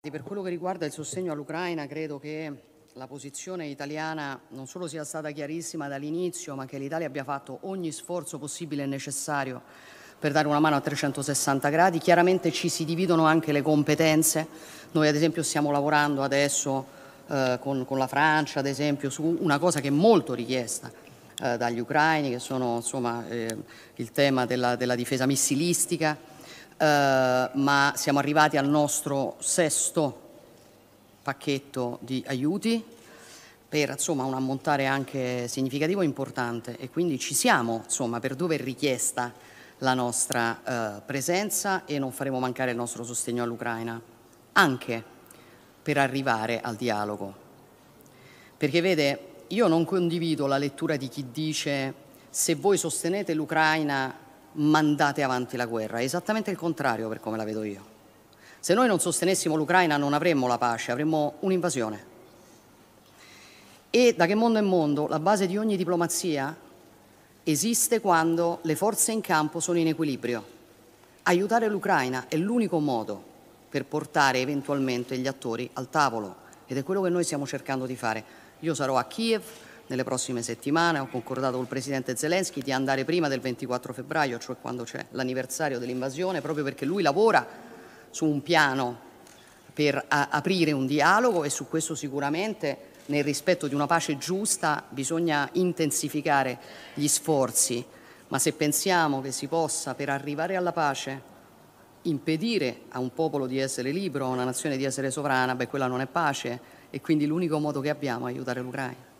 Per quello che riguarda il sostegno all'Ucraina, credo che la posizione italiana non solo sia stata chiarissima dall'inizio, ma che l'Italia abbia fatto ogni sforzo possibile e necessario per dare una mano a 360 gradi. Chiaramente ci si dividono anche le competenze. Noi ad esempio stiamo lavorando adesso eh, con, con, la Francia, ad esempio, su una cosa che è molto richiesta eh, dagli ucraini, che sono insomma, eh, il tema della, della difesa missilistica eh, ma siamo arrivati al nostro sesto pacchetto di aiuti per insomma, un ammontare anche significativo e importante e quindi ci siamo insomma, per dove è richiesta la nostra eh, presenza e non faremo mancare il nostro sostegno all'Ucraina, anche per arrivare al dialogo. Perché vede, io non condivido la lettura di chi dice se voi sostenete l'Ucraina mandate avanti la guerra, è esattamente il contrario per come la vedo io. Se noi non sostenessimo l'Ucraina non avremmo la pace, avremmo un'invasione. E da che mondo è mondo la base di ogni diplomazia esiste quando le forze in campo sono in equilibrio. Aiutare l'Ucraina è l'unico modo per portare eventualmente gli attori al tavolo ed è quello che noi stiamo cercando di fare. Io sarò a Kiev, nelle prossime settimane. Ho concordato col Presidente Zelensky di andare prima del 24 febbraio, cioè quando c'è l'anniversario dell'invasione, proprio perché lui lavora su un piano per aprire un dialogo e su questo sicuramente nel rispetto di una pace giusta bisogna intensificare gli sforzi, ma se pensiamo che si possa per arrivare alla pace impedire a un popolo di essere libero, a una nazione di essere sovrana, beh quella non è pace e quindi l'unico modo che abbiamo è aiutare l'Ucraina.